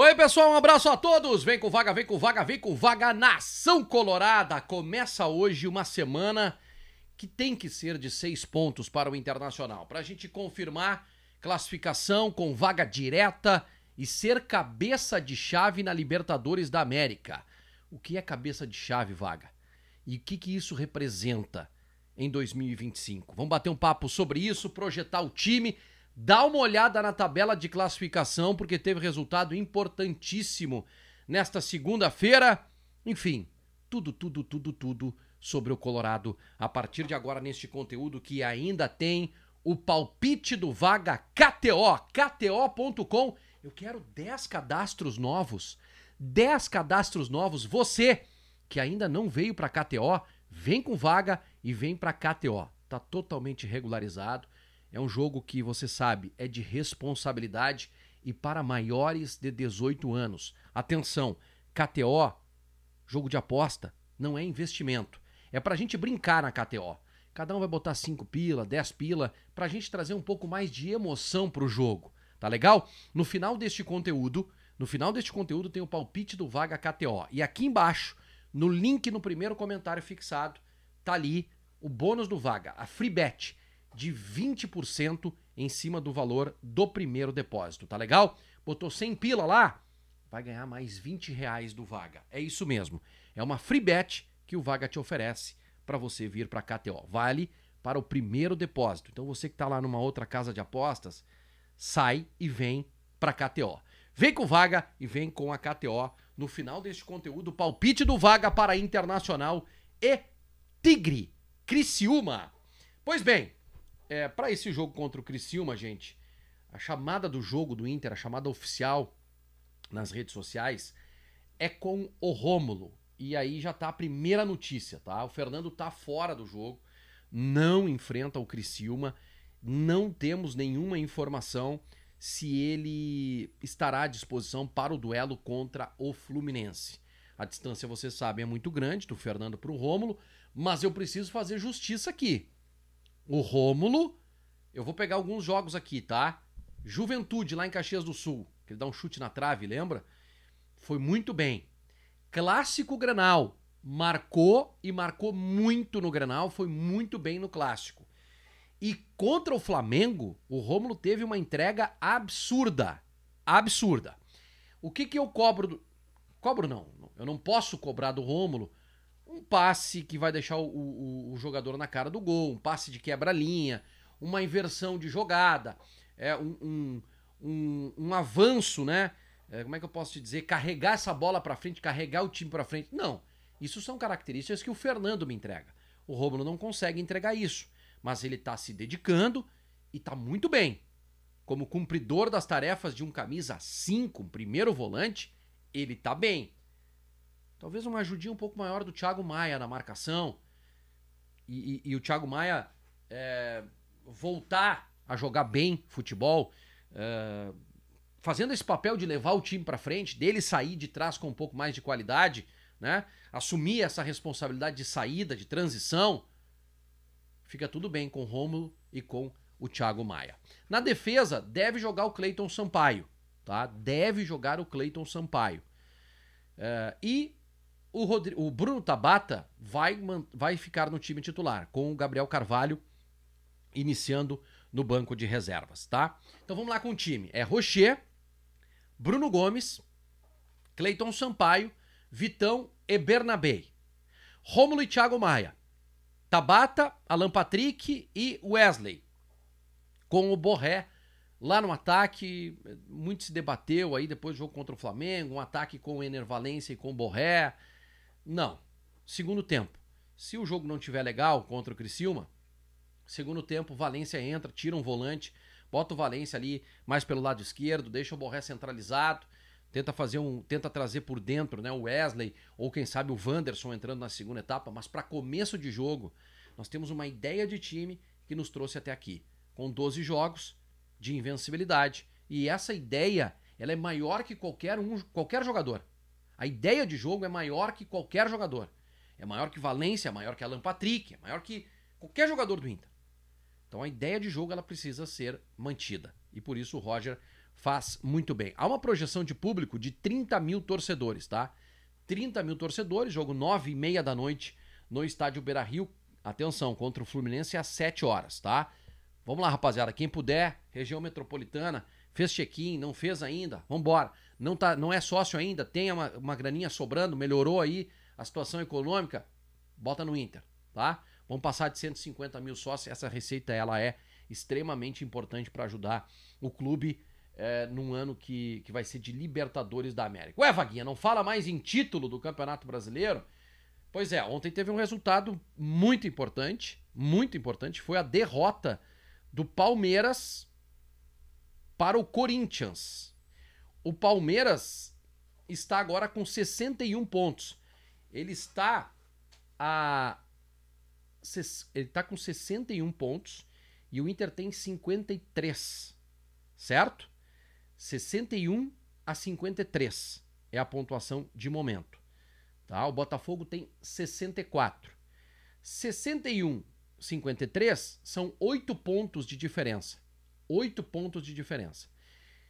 Oi, pessoal, um abraço a todos. Vem com vaga, vem com vaga, vem com vaga, nação colorada. Começa hoje uma semana que tem que ser de seis pontos para o Internacional. Para a gente confirmar classificação com vaga direta e ser cabeça de chave na Libertadores da América. O que é cabeça de chave, vaga? E o que, que isso representa em 2025? Vamos bater um papo sobre isso, projetar o time. Dá uma olhada na tabela de classificação, porque teve resultado importantíssimo nesta segunda-feira. Enfim, tudo, tudo, tudo, tudo sobre o Colorado a partir de agora neste conteúdo que ainda tem o palpite do vaga KTO, kto.com. Eu quero 10 cadastros novos. 10 cadastros novos. Você que ainda não veio para KTO, vem com vaga e vem para KTO. Tá totalmente regularizado. É um jogo que, você sabe, é de responsabilidade e para maiores de 18 anos. Atenção, KTO, jogo de aposta, não é investimento. É para a gente brincar na KTO. Cada um vai botar 5 pila, 10 pila, para a gente trazer um pouco mais de emoção para o jogo. Tá legal? No final deste conteúdo, no final deste conteúdo tem o palpite do Vaga KTO. E aqui embaixo, no link no primeiro comentário fixado, tá ali o bônus do Vaga, a free bet de 20% em cima do valor do primeiro depósito, tá legal? Botou 100 pila lá, vai ganhar mais 20 reais do Vaga. É isso mesmo. É uma free bet que o Vaga te oferece para você vir para a KTO. Vale para o primeiro depósito. Então você que está lá numa outra casa de apostas, sai e vem para a KTO. Vem com o Vaga e vem com a KTO. No final deste conteúdo, palpite do Vaga para Internacional e Tigre Criciúma. Pois bem, é, para esse jogo contra o Criciúma, gente, a chamada do jogo do Inter, a chamada oficial nas redes sociais, é com o Rômulo. E aí já tá a primeira notícia, tá? O Fernando tá fora do jogo, não enfrenta o Criciúma, não temos nenhuma informação se ele estará à disposição para o duelo contra o Fluminense. A distância, vocês sabem, é muito grande do Fernando para o Rômulo, mas eu preciso fazer justiça aqui. O Rômulo, eu vou pegar alguns jogos aqui, tá? Juventude, lá em Caxias do Sul, que ele dá um chute na trave, lembra? Foi muito bem. Clássico Granal, marcou e marcou muito no Granal, foi muito bem no Clássico. E contra o Flamengo, o Rômulo teve uma entrega absurda. Absurda. O que, que eu cobro do... Cobro não, eu não posso cobrar do Rômulo, um passe que vai deixar o, o, o jogador na cara do gol, um passe de quebra-linha, uma inversão de jogada, é um, um, um, um avanço, né? É, como é que eu posso te dizer? Carregar essa bola para frente, carregar o time para frente. Não. Isso são características que o Fernando me entrega. O Romulo não consegue entregar isso, mas ele está se dedicando e está muito bem. Como cumpridor das tarefas de um camisa 5, um primeiro volante, ele está bem. Talvez uma ajudinha um pouco maior do Thiago Maia na marcação. E, e, e o Thiago Maia é, voltar a jogar bem futebol, é, fazendo esse papel de levar o time para frente, dele sair de trás com um pouco mais de qualidade, né? assumir essa responsabilidade de saída, de transição, fica tudo bem com o Romulo e com o Thiago Maia. Na defesa, deve jogar o Cleiton Sampaio, tá? Deve jogar o Cleiton Sampaio. É, e o, o Bruno Tabata vai, vai ficar no time titular, com o Gabriel Carvalho iniciando no banco de reservas, tá? Então vamos lá com o time. É Rocher, Bruno Gomes, Cleiton Sampaio, Vitão e Bernabei. Rômulo e Thiago Maia. Tabata, Alan Patrick e Wesley. Com o Borré lá no ataque, muito se debateu aí depois do jogo contra o Flamengo, um ataque com o Enervalência e com o Borré. Não. Segundo tempo. Se o jogo não tiver legal contra o Criciúma, segundo tempo, Valência entra, tira um volante, bota o Valência ali mais pelo lado esquerdo, deixa o Borré centralizado, tenta fazer um, tenta trazer por dentro, né, o Wesley ou quem sabe o Wanderson entrando na segunda etapa, mas para começo de jogo, nós temos uma ideia de time que nos trouxe até aqui, com 12 jogos de invencibilidade. E essa ideia, ela é maior que qualquer um, qualquer jogador. A ideia de jogo é maior que qualquer jogador. É maior que Valência, é maior que Alan Patrick, é maior que qualquer jogador do Inter. Então a ideia de jogo ela precisa ser mantida. E por isso o Roger faz muito bem. Há uma projeção de público de 30 mil torcedores, tá? 30 mil torcedores, jogo 9 e meia da noite no estádio Beira Rio. Atenção, contra o Fluminense às 7 horas, tá? Vamos lá, rapaziada. Quem puder, região metropolitana, fez check-in, não fez ainda, vambora. Não, tá, não é sócio ainda, tem uma, uma graninha sobrando, melhorou aí a situação econômica, bota no Inter, tá? Vamos passar de 150 mil sócios, essa receita ela é extremamente importante para ajudar o clube é, num ano que, que vai ser de Libertadores da América. Ué, Vaguinha, não fala mais em título do Campeonato Brasileiro? Pois é, ontem teve um resultado muito importante, muito importante, foi a derrota do Palmeiras para o Corinthians. O Palmeiras está agora com 61 pontos. Ele está a ele está com 61 pontos e o Inter tem 53. Certo? 61 a 53 é a pontuação de momento. Tá? O Botafogo tem 64. 61 53 são 8 pontos de diferença. 8 pontos de diferença.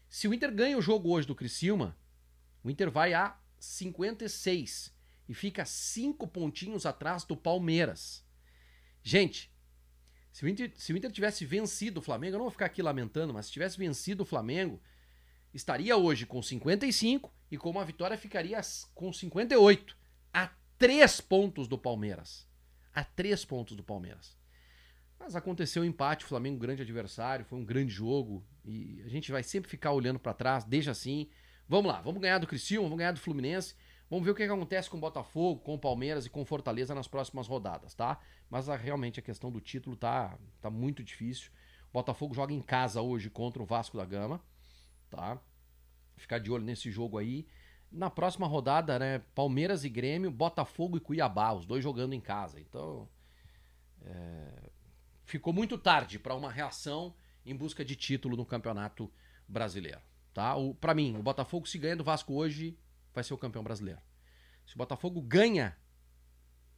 Se o Inter ganha o jogo hoje do Criciúma, o Inter vai a 56 e fica 5 pontinhos atrás do Palmeiras. Gente, se o, Inter, se o Inter tivesse vencido o Flamengo, eu não vou ficar aqui lamentando, mas se tivesse vencido o Flamengo, estaria hoje com 55 e com uma vitória ficaria com 58, a 3 pontos do Palmeiras. A 3 pontos do Palmeiras. Mas aconteceu o um empate, o Flamengo grande adversário, foi um grande jogo e a gente vai sempre ficar olhando para trás, deixa assim. Vamos lá, vamos ganhar do Criciúma, vamos ganhar do Fluminense. Vamos ver o que, que acontece com o Botafogo, com o Palmeiras e com o Fortaleza nas próximas rodadas, tá? Mas a, ah, realmente a questão do título tá, tá muito difícil. O Botafogo joga em casa hoje contra o Vasco da Gama, tá? Ficar de olho nesse jogo aí. Na próxima rodada, né? Palmeiras e Grêmio, Botafogo e Cuiabá, os dois jogando em casa. Então, é, ficou muito tarde para uma reação em busca de título no Campeonato Brasileiro. Tá? Para mim, o Botafogo, se ganha do Vasco hoje, vai ser o campeão brasileiro. Se o Botafogo ganha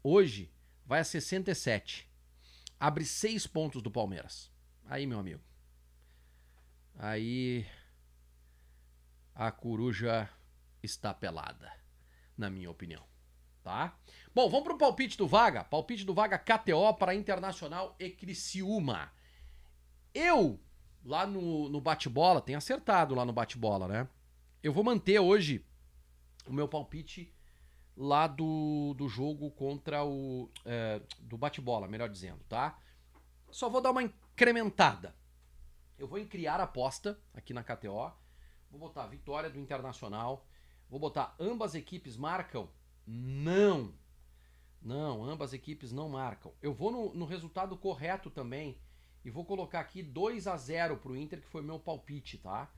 hoje, vai a 67. Abre seis pontos do Palmeiras. Aí, meu amigo. Aí a coruja está pelada, na minha opinião tá? Bom, vamos pro palpite do Vaga. Palpite do Vaga KTO para Internacional e Criciúma. Eu, lá no, no bate-bola, tenho acertado lá no bate-bola, né? Eu vou manter hoje o meu palpite lá do, do jogo contra o. É, do bate-bola, melhor dizendo, tá? Só vou dar uma incrementada. Eu vou criar a aposta aqui na KTO. Vou botar vitória do Internacional. Vou botar ambas equipes marcam não! Não, ambas equipes não marcam. Eu vou no, no resultado correto também e vou colocar aqui 2 a 0 para o Inter, que foi meu palpite, tá?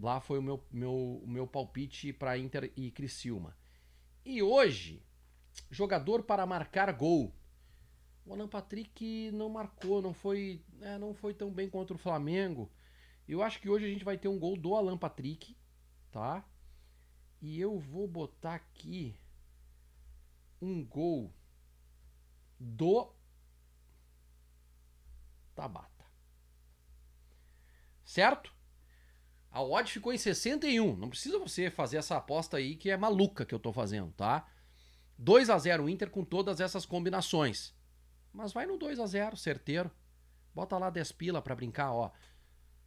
Lá foi o meu, meu, meu palpite para Inter e Criciúma. E hoje, jogador para marcar gol. O Alan Patrick não marcou, não foi, é, não foi tão bem contra o Flamengo. Eu acho que hoje a gente vai ter um gol do Alan Patrick, tá? E eu vou botar aqui um gol do Tabata. Certo? A odd ficou em 61. Não precisa você fazer essa aposta aí que é maluca que eu tô fazendo, tá? 2 a 0 Inter com todas essas combinações. Mas vai no 2 a 0, certeiro. Bota lá 10 pila para brincar, ó.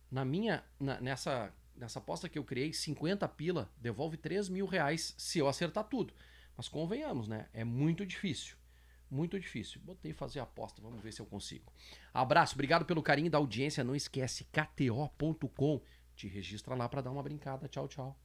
Na minha na, nessa nessa aposta que eu criei, 50 pila devolve 3 mil reais se eu acertar tudo. Mas convenhamos, né? É muito difícil. Muito difícil. Botei fazer aposta, vamos ver se eu consigo. Abraço, obrigado pelo carinho da audiência. Não esquece, kto.com. Te registra lá para dar uma brincada. Tchau, tchau.